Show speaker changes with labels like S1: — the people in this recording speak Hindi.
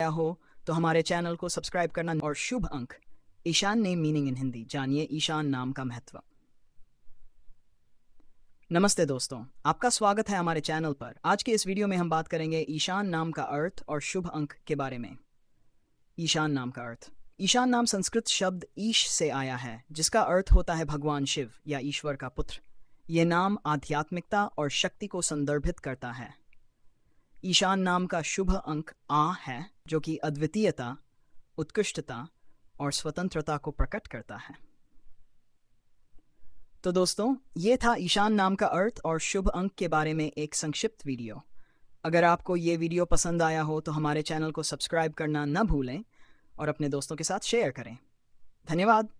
S1: आया हो तो हमारे चैनल को सब्सक्राइब करना और शुभ अंक Ishaan name meaning in Hindi जानिए ईशान नाम का महत्व नमस्ते दोस्तों आपका स्वागत है हमारे चैनल पर आज के इस वीडियो में हम बात करेंगे ईशान नाम का अर्थ और शुभ अंक के बारे में ईशान नाम का अर्थ ईशान नाम संस्कृत शब्द ईश से आया है जिसका अर्थ होता है भगवान शिव या ईश्वर का पुत्र ये नाम आध्यात्मिकता और शक्ति को संदर्भित करता है ईशान नाम का शुभ अंक आ है जो कि अद्वितीयता उत्कृष्टता और स्वतंत्रता को प्रकट करता है तो दोस्तों ये था ईशान नाम का अर्थ और शुभ अंक के बारे में एक संक्षिप्त वीडियो अगर आपको ये वीडियो पसंद आया हो तो हमारे चैनल को सब्सक्राइब करना न भूलें और अपने दोस्तों के साथ शेयर करें धन्यवाद